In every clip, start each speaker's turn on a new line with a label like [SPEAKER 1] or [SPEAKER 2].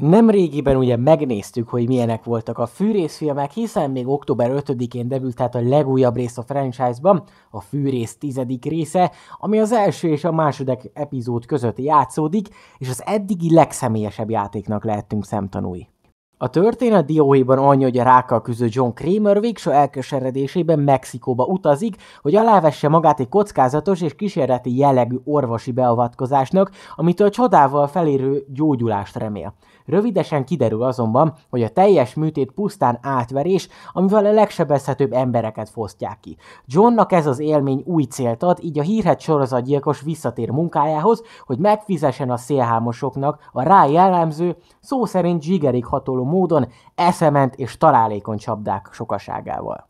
[SPEAKER 1] nem régiben ugye megnéztük, hogy milyenek voltak a fűrészfilmek, hiszen még október 5-én debütált a legújabb rész a franchise-ban, a fűrész tizedik része, ami az első és a második epizód között játszódik, és az eddigi legszemélyesebb játéknak lehettünk szemtanúi. A történet dióhéjban annyi, hogy a rákkal küzdő John Kramer végső elkeseredésében Mexikóba utazik, hogy alávesse magát egy kockázatos és kísérleti jellegű orvosi beavatkozásnak, amitől csodával felérő gyógyulást remél. Rövidesen kiderül azonban, hogy a teljes műtét pusztán átverés, amivel a legsebezhetőbb embereket fosztják ki. Johnnak ez az élmény új célt ad, így a hírhet sorozatgyilkos visszatér munkájához, hogy megfizessen a szélhámosoknak a rá jellemző, szó szerint zsigerig hatoló módon, eszement és találékony csapdák sokaságával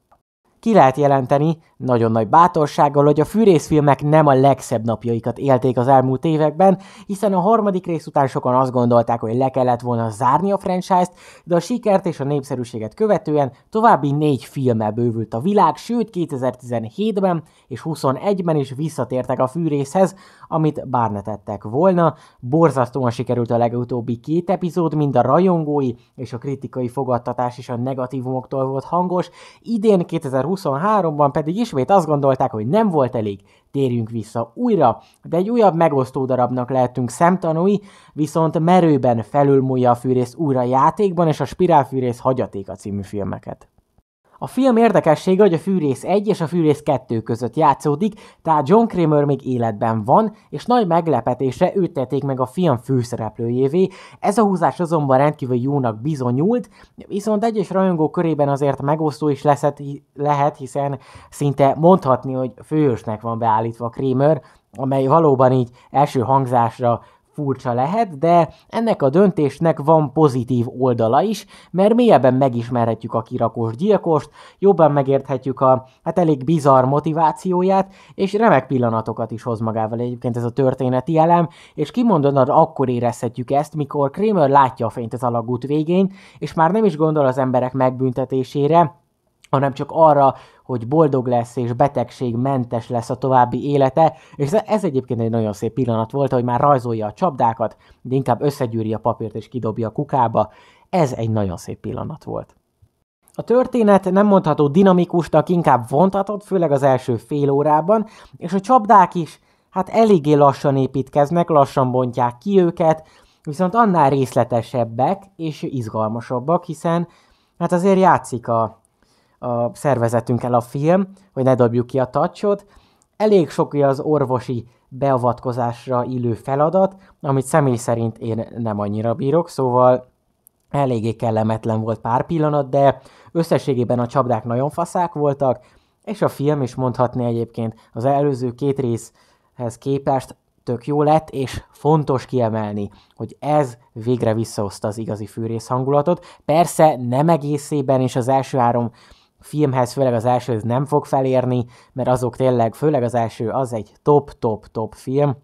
[SPEAKER 1] ki lehet jelenteni nagyon nagy bátorsággal, hogy a fűrészfilmek nem a legszebb napjaikat élték az elmúlt években, hiszen a harmadik rész után sokan azt gondolták, hogy le kellett volna zárni a franchise-t, de a sikert és a népszerűséget követően további négy filme bővült a világ, sőt 2017-ben és 21-ben is visszatértek a fűrészhez, amit bár ne tettek volna. Borzasztóan sikerült a legutóbbi két epizód, mind a rajongói és a kritikai fogadtatás is a negatívumoktól volt hangos. Idén 2020 2023-ban pedig ismét azt gondolták, hogy nem volt elég, térjünk vissza újra, de egy újabb megosztó darabnak lehetünk szemtanúi, viszont merőben felülmúlja a fűrész újra játékban és a Spirálfűrész hagyatéka című filmeket. A film érdekessége, hogy a Fűrész 1 és a Fűrész 2 között játszódik, tehát John Kramer még életben van, és nagy meglepetésre őt tették meg a film főszereplőjévé. Ez a húzás azonban rendkívül jónak bizonyult, viszont egyes rajongó körében azért megosztó is leszett, lehet, hiszen szinte mondhatni, hogy főhősnek van beállítva Kramer, amely valóban így első hangzásra furcsa lehet, de ennek a döntésnek van pozitív oldala is, mert mélyebben megismerhetjük a kirakós gyilkost, jobban megérthetjük a hát elég bizarr motivációját, és remek pillanatokat is hoz magával egyébként ez a történeti elem, és kimondanod, akkor érezhetjük ezt, mikor Kramer látja a fényt az alagút végén, és már nem is gondol az emberek megbüntetésére, hanem csak arra, hogy boldog lesz és betegségmentes lesz a további élete, és ez egyébként egy nagyon szép pillanat volt, hogy már rajzolja a csapdákat, de inkább összegyűri a papírt és kidobja a kukába. Ez egy nagyon szép pillanat volt. A történet nem mondható dinamikusnak, inkább vontatott, főleg az első fél órában, és a csapdák is hát eléggé lassan építkeznek, lassan bontják ki őket, viszont annál részletesebbek és izgalmasabbak, hiszen hát azért játszik a a szervezetünkkel a film, hogy ne dobjuk ki a tacsot. Elég sok az orvosi beavatkozásra illő feladat, amit személy szerint én nem annyira bírok, szóval eléggé kellemetlen volt pár pillanat, de összességében a csapdák nagyon faszák voltak, és a film is mondhatni egyébként az előző két részhez képest tök jó lett, és fontos kiemelni, hogy ez végre visszahozta az igazi fűrész hangulatot. Persze nem egészében, és az első három filmhez, főleg az első nem fog felérni, mert azok tényleg, főleg az első, az egy top-top-top film,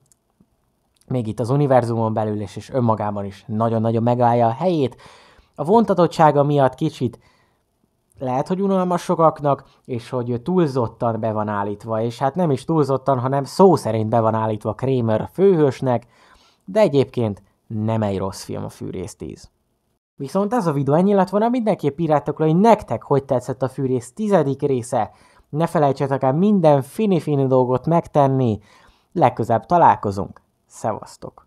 [SPEAKER 1] még itt az univerzumon belül és, és önmagában is nagyon-nagyon megállja a helyét. A vontatottsága miatt kicsit lehet, hogy unalmas sokaknak, és hogy túlzottan be van állítva, és hát nem is túlzottan, hanem szó szerint be van állítva Kramer főhősnek, de egyébként nem egy rossz film a Fűrész 10. Viszont ez a videó ennyi lett volna, mindenképp írjátok le, hogy nektek hogy tetszett a fűrész tizedik része. Ne felejtsetek el minden fini-fini dolgot megtenni. Legközebb találkozunk. Szevasztok!